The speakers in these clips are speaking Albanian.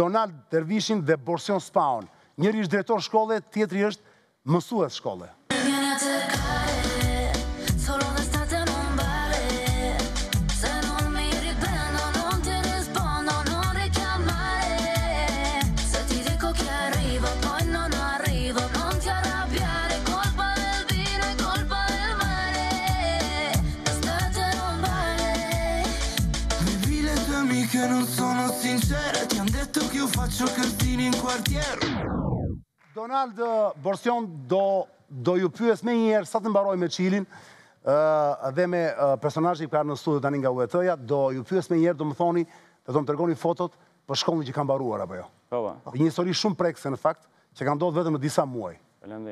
Donald Tervishin dhe Borsion Spaun. Njëri është drejtor shkolle, tjetëri është mësuet shkolle. kërzinin kërtjer. Donald Borsion do, do ju pyes me njerë, sa të mbaroj me qilin, dhe me personajë i përë në studiët anë nga UET-ja, do ju pyes me njerë, do më thoni, dhe do më tërgoni fotot për shkollën që kam baruar, apo jo. Pa, po, po. Një histori shumë prekse në fakt, që kam dohtë vetëm në disa muaj. Falem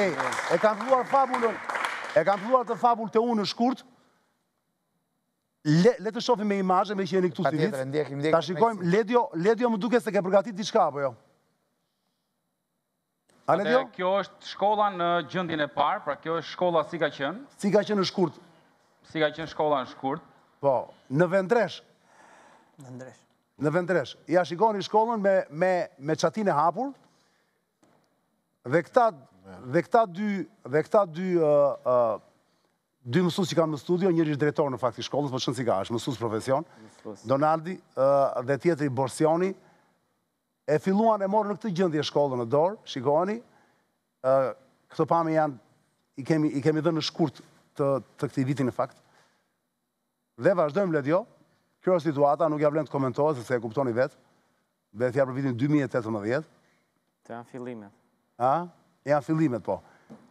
E kam të fabulën, e kam të fabulën të unë në shkurtë, Le të shofim me imazhe me që jeni këtu sivit. Ta shikojmë, Ledio, Ledio më duke se ke përgatit t'i shka, po jo? A, Ledio? Kjo është shkolla në gjëndin e parë, pra kjo është shkolla si ka qënë. Si ka qënë në shkurt? Si ka qënë shkolla në shkurt. Po, në vendresh. Në vendresh. Në vendresh. Ja shikojnë i shkollën me qatin e hapur, dhe këta dhe këta dy, dhe këta dy, dhe këta dy, dy mësus që kanë në studio, njëri është drejtor në fakt i shkollës, po shënë si ka është, mësus profesion, Donaldi dhe tjetëri Borsioni, e filluan e morë në këtë gjëndje shkollën në dorë, shikoni, këto pami janë, i kemi dhe në shkurt të këti vitin në fakt, dhe vazhdojmë ledjo, kjo është situata, nuk javlen të komentohet, se se e kuptoni vetë, dhe tjarë për vitin 2018. Të janë fillimet. Ha? Janë fillimet, po. Po.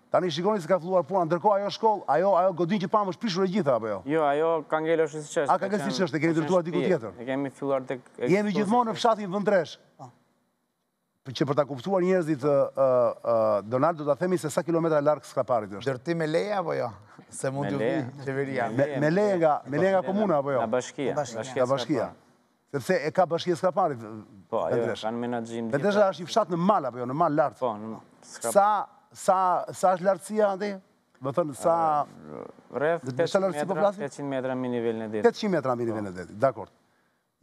Tani shikoni se ka filluar puna, ndërkohë ajo shkollë, ajo ajo godin që pam është prishur e gjitha apo jo? Jo, ajo ka ngelë është siç është. A ka ngelë siç është, e keni ndërtuar diku tjetër? E kemi filluar tek Jemi gjithmonë në fshatin Vendresh. Po. Që për ta kuptuar njerëzit ë Donald do ta themi se sa kilometra larg ska është. Dërtim me leje apo jo? Se mund të vi çeveria. Me leje nga, me leje nga komuna apo jo? Nga bashkia. Nga bashkia. Sepse e ka bashkia ska Po, ajo kanë menaxhim. Vendresha është i fshat në mal apo jo, në mal lart. Po, në Sa sa është lartësia ati? Më thënë, sa... Rëth 800 po metra mi nivellën e deti. 800 metra mi nivellën e deti, dakord.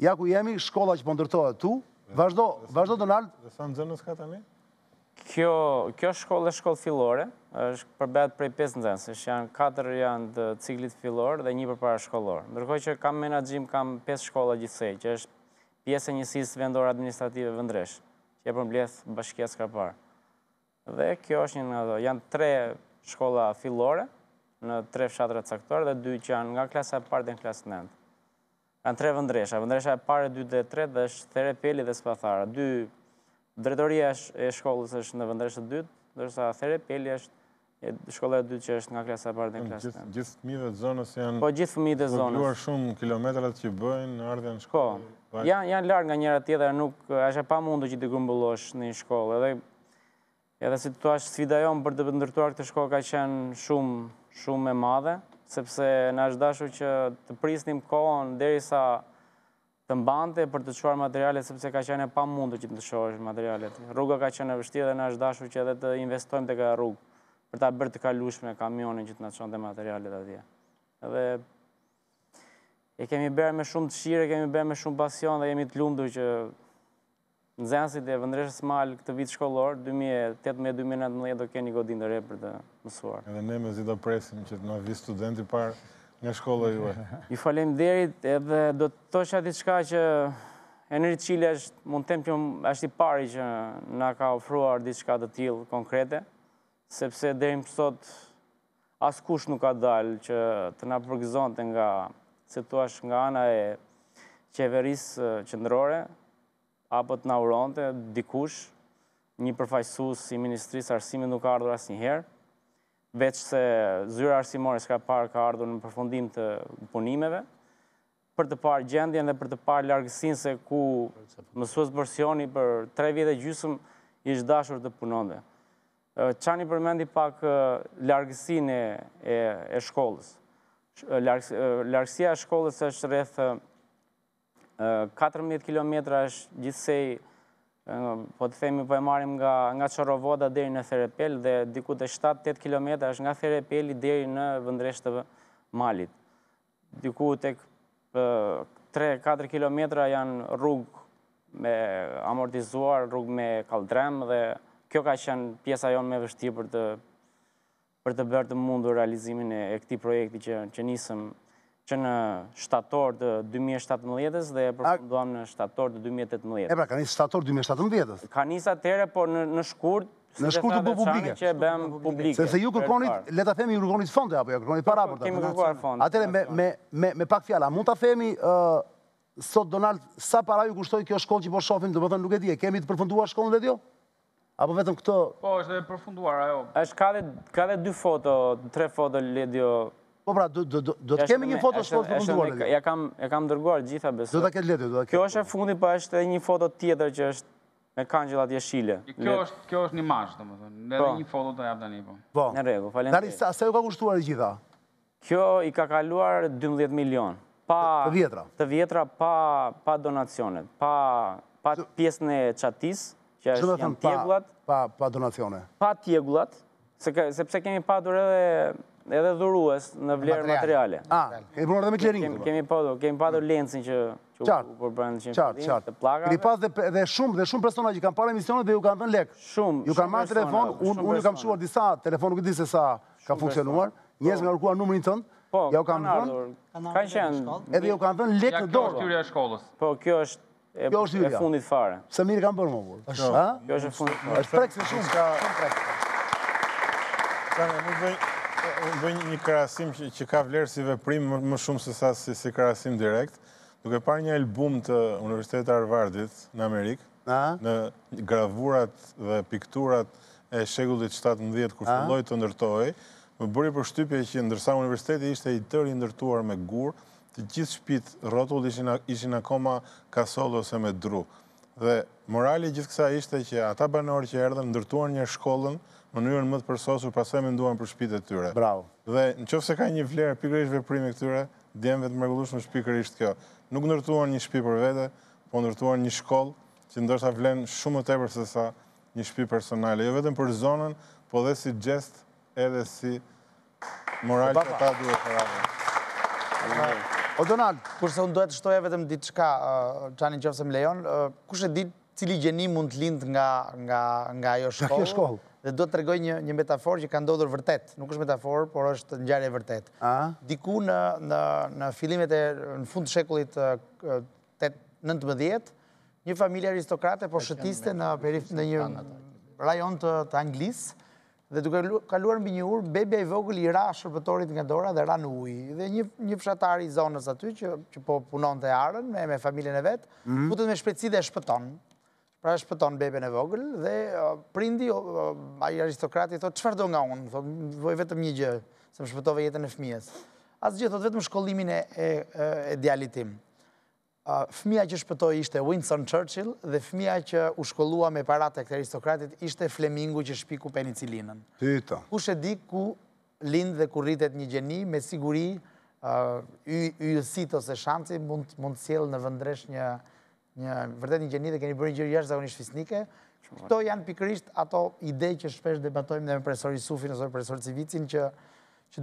Ja ku jemi, shkolla që pëndërtojë po tu, vazhdo, vazhdo, Donald. Dhe sa në ka të mi? Kjo shkollë e shkollë filore, është përbet prej 5 nëzënës, janë 4 janë të ciklit filore dhe një për para shkollore. Ndërkoj që kam menagjim, kam 5 shkolla gjithsej, që është pjesë e njësisë vendore administrative vëndresh, që e përmbleth bashkjes ka parë dhe kjo është një nga dhe, janë tre shkolla fillore, në tre fshatra caktore dhe dy që janë nga klasa e parë dhe në klasë nëndë. Kanë tre vëndresha, vëndresha e parë, dy dhe tre dhe është There Peli dhe Spathara. Dy dretoria e shkollës është në vëndreshe dytë, dërsa There Peli është e shkollë e dytë që është nga klasa e parë dhe në klasë nëndë. Gjithë fëmijëve të zonës janë... Po, gjithë fëmijëve të zonës. Po, shumë kilometrat që bëjnë në ardhe në shkollë. Po, janë, janë larë nga njëra tjetër, nuk, është e pa mundu që të grumbullosh në një shkollë, edhe Edhe si të tuash sfida jonë për të pëndërtuar këtë shko ka qenë shumë, shumë e madhe, sepse në është dashu që të prisnim kohën derisa sa të mbante për të quar materialet, sepse ka qenë e pa mundë që të shohesh materialet. Rruga ka qenë e vështi dhe në është dashu që edhe të investojmë të ka rrugë për ta bërë të kalushme kamionin që të në qonë dhe materialet atje. Edhe e kemi bërë me shumë të shire, kemi bërë me shumë pasion dhe jemi të lundu që Në zensit e vëndreshës malë këtë vitë shkollor, 2018-2019 do keni godinë godin dhe për dhe mësuar. Edhe ne me zi do presim që të nga vi studenti parë nga shkolla juaj. Ju falem derit edhe do të të shatit shka që Enri Qili është mund tem që është i pari që nga ka ofruar ditë shka të tjilë konkrete, sepse derim pësot as kush nuk ka dalë që të nga përgizonte nga situash nga ana e qeverisë qëndrore, apo të nauronte dikush një përfajsus i Ministrisë Arsimin nuk ardhur asë njëherë, veç se zyra arsimore s'ka parë ka ardhur në përfundim të punimeve, për të parë gjendjen dhe për të parë largësin se ku mësuës bërsioni për tre vjetë e gjysëm ishtë dashur të punonde. Qani përmendi pak largësin e shkollës. Largësia e shkollës është rrethë 14 km është gjithsej, po të themi po e marim nga Qorovoda dheri në Therepel, dhe diku të 7-8 km është nga Ferepeli dheri në vëndresht të Malit. Diku e 3-4 km janë rrugë me amortizuar, rrugë me kaldrem, dhe kjo ka qenë pjesa jonë me vështi për të bërë të mundur realizimin e këti projekti që nisëm që në shtator të 2017 dhe e përfunduam në shtator të 2018. E pra, ka një shtator të 2017 Ka një sa por në shkurt, Në shkurë të bërë publike. Se të bërë publike. Se ju kërkonit, leta themi ju kërkonit fonde, apo ju kërkonit para për të. Kemi kërkuar fonde. Atere, me pak fjalla, mund të themi, sot Donald, sa para ju kushtoj kjo shkollë që i po shofim, dhe më thënë nuk e dje, kemi të përfunduar shkollën dhe dje? Jo? Apo vetëm këto... Po, është dhe përfunduar, ajo. Êshtë ka dhe dy foto, tre foto, ledjo, Po pra, do të kemi një foto shpot për funduar. Ja kam dërguar gjitha besë. Do të ketë letë, do të ketë. Kjo është e fundi, pa po është një foto tjetër që është me kanëgjëllat jeshile. Kjo është një mashtë, dhe po. një foto të japë të një po. Po, në regu, falem. Nari, se ju ka kushtuar gjitha? Kjo i ka kaluar 12 milion. Të vjetra? Të vjetra pa donacionet, pa pjesën e qatis, që është janë tjegullat. Pa donacionet? Pa tjegullat, sepse kemi padur edhe edhe dhurues në vlerë materiale. A, e përmër dhe me klerinë? Kemi padu, kemi padu lencin që u përbërën që në të plakave. Kemi padu dhe shumë, dhe shumë persona që kam parë emisionet dhe ju kam dhe në lekë. Shumë, shumë persona. Unë ju kam shuar disa, telefon nuk e di se sa ka funksionuar, njës nga rukua numërin tënë, Po, po kanë ardhur, kanë qenë... Edhe jo kanë dhënë lekë në dorë. Kjo është tyria e shkollës. Po, kjo është e fundit fare. Se mirë kanë bërë më burë. Po, kjo është e fundit fare. Êshtë prekësi shumë. Shumë prekësi. Shumë prekësi bëjnë një krasim që ka vlerë si veprim më shumë se sa si krasim direkt, duke par një album të Universitetet Arvardit në Amerikë, në gravurat dhe pikturat e shekullit 17, kur filloj të ndërtoj, më bëri për shtypje që ndërsa universiteti ishte i tëri ndërtuar me gurë, të gjithë shpit rotull ishin akoma kasollë ose me dru. Dhe morali gjithë kësa ishte që ata banorë që erdhen ndërtuar një shkollën, mënyrën më të përsosur pasaj me nduan për shpite tyre. Bravo. Dhe në qofë se ka një vlerë pikërish veprime këtyre, djemëve të mërgullush në shpikërish të kjo. Nuk nërtuar një shpi për vete, po nërtuar një shkollë, që ndërsa vlenë shumë të e se sa një shpi personale. Jo vetëm për zonën, po dhe si gjest edhe si moral që ta duhet për avë. O Donald, kurse unë dohet shtoja vetëm ditë qka qanin uh, qofë se më lejon, uh, ditë cili gjeni mund të lindë nga ajo shkollë? Dhe do të tregoj një një metaforë që ka ndodhur vërtet. Nuk është metaforë, por është ngjarje e vërtetë. Diku në në në fillimet e në fund të shekullit të 19, një familje aristokrate, po shëtiste në, perif, në një rajon të, të Anglis, dhe duke kaluar mbi një urë, bebja i vogëli i ra shërbëtorit nga dora dhe ra në uj. Dhe një, një pshatari i zonës aty, që, që po punon të arën me, me familjen e vetë, mm -hmm. putët me shpeci dhe shpëton pra shpëton bebe në vogël, dhe uh, prindi, uh, uh, aji aristokrati, thotë, qëfar do nga unë, Thotë, voj vetëm një gjë, se më shpëtove jetën e fëmijës. Asë gjithë, thot, vetëm shkollimin e djali tim. Fëmija që shpëtoj ishte Winston Churchill, dhe fëmija që u shkollua me parate këtë aristokratit, ishte Flemingu që shpiku penicilinën. Tyta. Kushe di ku lindë dhe ku rritet një gjeni, me siguri, yësit ose shanci, mund të sjellë në vëndresh një një vërdet një gjeni dhe keni bërë një gjërë jashtë zakonisht fisnike. Këto janë pikërisht ato ide që shpesh debatojmë dhe me profesori Sufin ose profesori Civicin që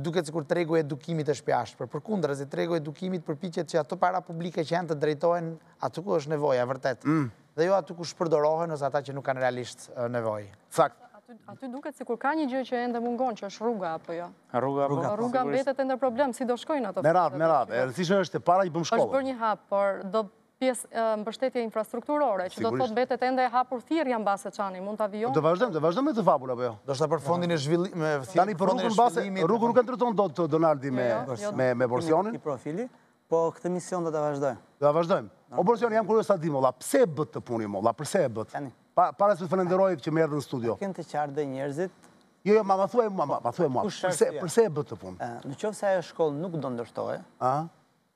duket cikur tregu edukimit është e shpjasht. Për kundër, zi tregu edukimit përpichet që ato para publike që janë të drejtojnë atu ku është nevoja, vërtet. Mm. Dhe jo atu ku shpërdorohen ose ata që nuk kanë realisht nevoj. Fakt. Aty duket si kur ka një gjë që e ndë mungon, që është rruga apo jo? Rruga apo? Rruga mbetet e ndër problem, si do shkojnë ato? Me radhë, me radhë, e rëthishën është e para i bëm shkollë. është bërë një hapë, por do pjesë mbështetje infrastrukturore, që do të thotë vetë ende e hapur thirr janë mbase çani, mund ta vijon. Do vazhdojmë, do vazhdojmë me të fabul apo jo? Do sta për fondin e zhvillimit me thirr. Tani po rrugën mbase, rrugën nuk e ndërton dot Donaldi jo, jo, jo. me me me porsionin. I profili, po këtë mision do ta vazhdojmë. Do ta vazhdojmë. O porsion jam kurioz sa di molla, pse e bë të puni molla, pse e bë? Tani. Pa para se të falenderoj që më erdhën në studio. Kanë të qartë dhe njerëzit Jo, jo, ma ma thua mua, ma thuaj e mua, përse e bëtë të punë? Në qovë se ajo shkollë nuk do ndërhtojë,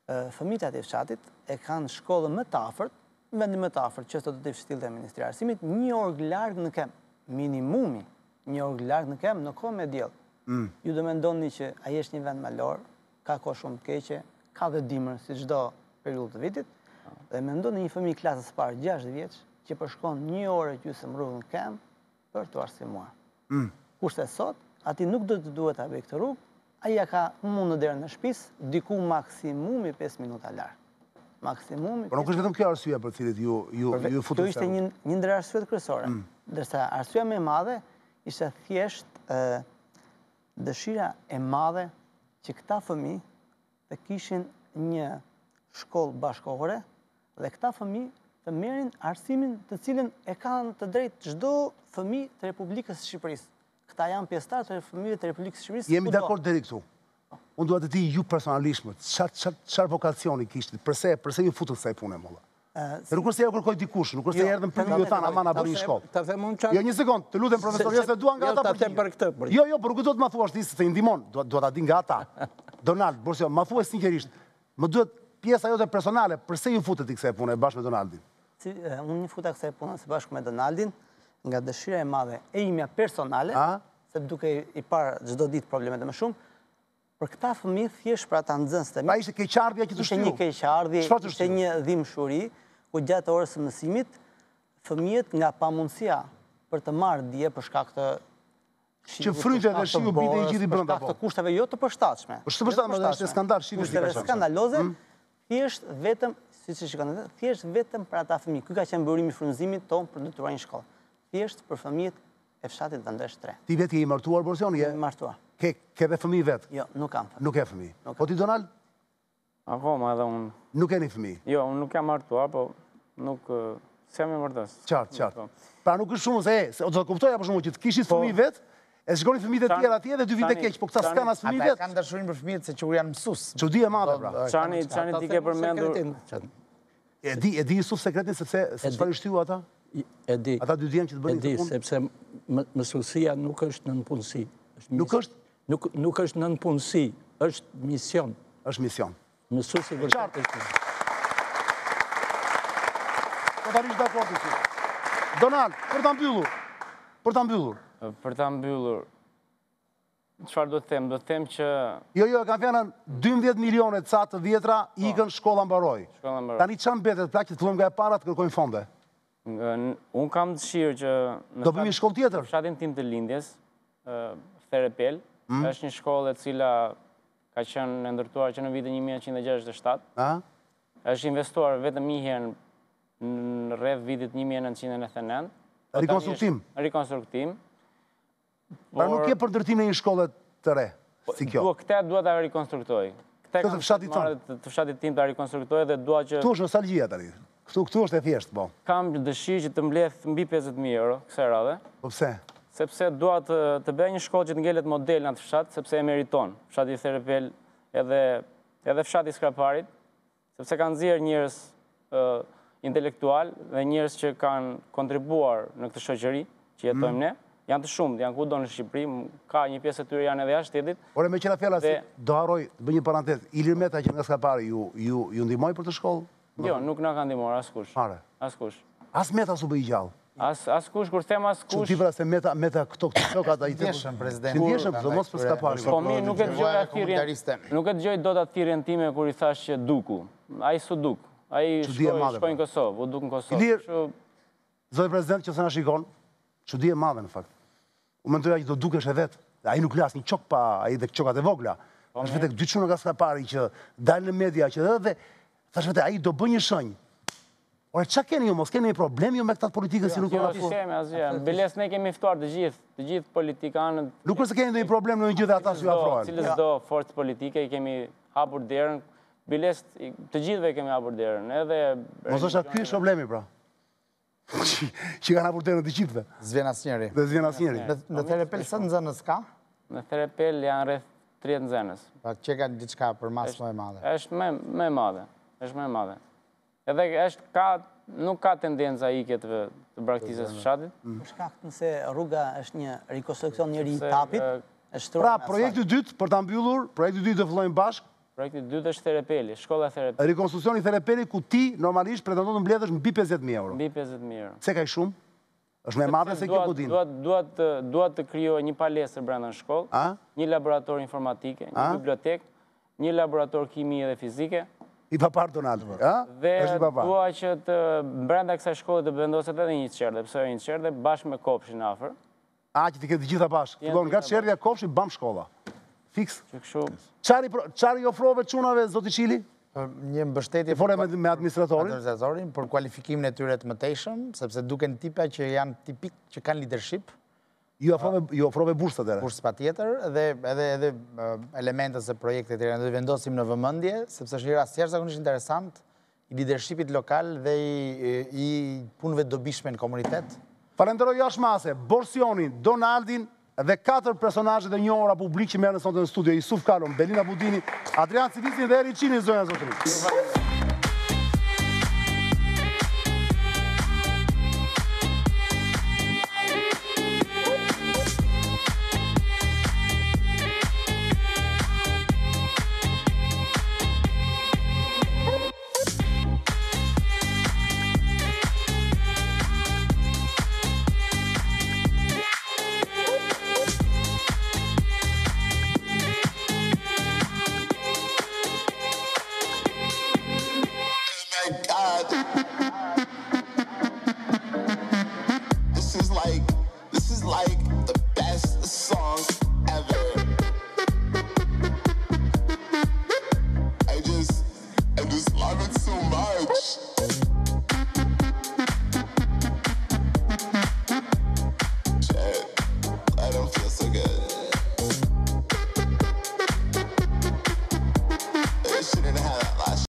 fëmijët e fshatit e kanë shkollën më të afërt, vendin më të afërt që sot do të fshitillë të ministri arsimit, një orë larg në kem, minimumi, një orë larg në kem në kohë me diell. Mm. Ju do mendoni që ai është një vend malor, ka kohë shumë të keqe, ka dhe dimër si çdo periudhë të vitit. Dhe ndonë një fëmijë klasës së parë 6 vjeç që përshkon shkon një orë gjysmë rrugën kem për të arsimuar. Mm. sot aty nuk do të duhet ta bëj këtë rrugë, Aja ka mundë dhe në shpis, diku maksimumi 5 minuta larë. Maksimumi... Por nuk është vetëm kjo arsua për cilët ju futu shtarë. Kjo ishte një ndre arsua të kërësore. Mm. dërsa arsua me madhe ishte thjesht dëshira e madhe që këta fëmi të kishin një shkollë bashkohore dhe këta fëmi të merin arsimin të cilin e kanë të drejtë gjdo fëmi të Republikës Shqipërisë. Këta jam pjesëtar të fëmijëve të Republikës së Shqipërisë. Jemi dakord deri këtu. Unë dua të di ju personalisht më çfarë çfarë vokacioni kishte. Përse përse ju futët kësaj pune molla? Ëh, nuk është se kërkoj dikush, nuk është se erdhëm për një tan aman apo në shkollë. Ta Jo, një sekond, të lutem profesor, jo se dua nga jo, ata për këtë. Jo, jo, për këtë. Jo, jo, por ma thuash disë, se i ndihmon. Dua dua ta di nga ata. Donald, por se ma thuaj sinqerisht, më duhet pjesa jote personale, përse ju futët kësaj pune bashkë me Donaldin? Si unë futa kësaj pune së bashku me Donaldin? nga dëshira e madhe e imja personale, se duke i parë gjdo ditë problemet e më shumë, për këta fëmi thjesht pra ta nëzënës të mi. Pa ishte keqardhja që të shtiu? Ishte një keqardhja, ishte një dhimë shuri, ku gjatë orës mësimit, fëmijet nga pamunësia për të marrë dje për shkak të që frynjë dhe shiu bide i gjithi brënda po. Për shkak të kushtave jo të përshtatshme. Për po shtë përshtatshme, jo dhe është skandar, shiu bide i Skandaloze, mm. thjesht vetëm, si që shikon e të, thjesht vetëm për ata fëmijë. Kuj ka qenë bërimi frunzimit tonë për në të rrënjë shkollë thjesht për fëmijët e fshatit të 3. Ti vetë ke i martuar, Borsion? Ke i martuar. Ke dhe fëmijë vetë? Jo, nuk kam fëmijë. Nuk e fëmijë. Po ti, Donald? Ako, ma edhe unë. Nuk e një fëmijë? Jo, unë nuk e martuar, po nuk... Se me martuar. Qartë, qartë. Pra nuk është shumë, se e, o të kuptoj, apo shumë, që të kishit po. fëmijë vetë, e shkoni fëmijët e tjera atje dhe dy vite keqë, po këta s'kan asë fëmijë Ata e kanë dërshurin për fëmijët se që u janë mësus. Që di e madhe, po, pra. Qani, qani ti ke përmendur... E di, e di i suf sekretin, sepse se që ata? E di. Ata dy djenë që të bëni të punë? E di, sepse mësusia nuk është në nëpunësi. Nuk është? Nuk është në nëpunësi, është mision. është mision. Mësusi vërtet është mision. Qartë. Këtë arishtë dhe akordi që. Donald, për të mbyllur. Për të mbyllur. Për të mbyllur. Qëfar do të them? Do të them që... Jo, jo, kam fjanën 12 milionet ca të vjetra, po. ikën shkolla mbaroj. Shkolla mbaroj. Tani që mbetet, pra që të fëllëm nga e parat, kërkojmë fonde. Unë kam dëshirë që... Do përmi shkollë tjetër? Shatin tim të lindjes, Therapel, mm. është një shkollë e cila ka qenë në ndërtuar që në vitë 1167. është investuar vetëm njëherë në rrëth vitit 1999. Po rekonstruktim? Rekonstruktim. Par nuk je për ndërtim në një shkollë të re, po, si kjo? Po, këte duhet të rekonstruktoj. Këtë të fshatit Të fshatit tim të rekonstruktoj dhe duhet që... Tu është nësalgjia të Këtu këtu është e thjeshtë, po. Kam dëshirë që të mbledh mbi 50000 euro kësaj radhe. Po pse? Sepse dua të të bëj një shkollë që të ngelet model në atë fshat, sepse e meriton. Fshati i edhe edhe fshati i Skraparit, sepse kanë zirë njerëz ë intelektual dhe njerëz që kanë kontribuar në këtë shoqëri që mhm. jetojmë ne. Janë të shumtë, janë kudo në Shqipëri, ka një pjesë të tyre janë edhe jashtë shtetit. Ore, me çfarë fjalë si do haroj bëj një parantezë, Ilirmeta që nga Skapari ju ju ju ndihmoi për të shkollë? Jo, nuk nga ka ndimor, as kush. Pare. As kush. As meta su bëj gjallë. As kush, kur them as kush... Që pra se meta këto këto këto këto këto... Ndjeshëm, prezident. Që ndjeshëm, këto mos për s'ka parë. Po mi nuk e të gjoj të gjoj do të atë tirjen time kur i thash që duku. A su duk. A i shkoj Kosovë, u duk në Kosovë. Ilir, zoj prezident që se në shikon, që di e madhe në fakt. U më që do duk e vetë. A i nuk las një pa, a i dhe qokat e vogla. Po, është vetë dyqunë nga s'ka parë që dalë në media që dhe dhe Thash vetë, a i do bë një shënjë. Ore, që keni ju, mos keni një problem ju me këtatë politikës si nuk e rafur? Jo, ti jo, Biles, ne kemi iftuar të gjithë, të gjithë politikanët. Nuk është keni një problem në një gjithë ata që ju afroen. Cilës do forës politike, i kemi hapur derën. Biles, të gjithëve i kemi hapur derën. Mos është aty e problemi, pra. Që kanë hapur derën të gjithëve? Zvjena së njeri. Dhe zvjena së njeri. Në Therepel, sa në zënës ka? Në Therepel janë rreth 30 në zënës. Pa që ka diçka për mas më e madhe? është me madhe është më e madhe. Edhe është ka, nuk ka tendenza i këtë të braktisës fshatit. Mm. Shka këtë nëse rruga është një rekonstruksion ri i tapit, është rruga Pra, projekti dytë për ta mbyllur, projekti dytë do fillojnë bashk. Projekti dytë është Therepeli, shkolla Therepeli. Rekonstruksioni Therepeli ku ti normalisht pretendon të mbledhësh mbi 50000 euro. Mbi 50000 euro. Se ka shumë? Është më e madhe se kjo budin. Dua dua të dua të krijoj një palestër brenda shkollë, një laborator informatike, një bibliotekë, një laborator kimie dhe fizike. I papar Donald, për. Dhe dua që të brenda kësa shkollet të bëndoset edhe një qërde, pëse e jo një qërde bashkë me kopshin afer. A, që të këtë gjitha bashkë. Fëllon, nga qërdeja kopshin, bam shkolla. Fiks. Qari ofrove qunave, zoti Qili? Një mbështetje... E me administratorin? Administratorin, për kualifikimin e tyre të mëtejshëm, sepse duke në tipa që janë tipik, që kanë leadership, Ju ofrove bursa të tëre? Bursa pa tjetër, edhe elementës e projekte të tëre, në të vendosim në vëmëndje, sepse është një rast tjerë zakon ishë interesant, i lidershipit lokal dhe i punëve dobishme në komunitet. Falenderoj jash mase, Borsionin, Donaldin dhe 4 personajet e një ora publik që merë në sotë në studio, Isuf Kalon, Belina Budini, Adrian Citisin dhe Eri Qini, zonja zotëri.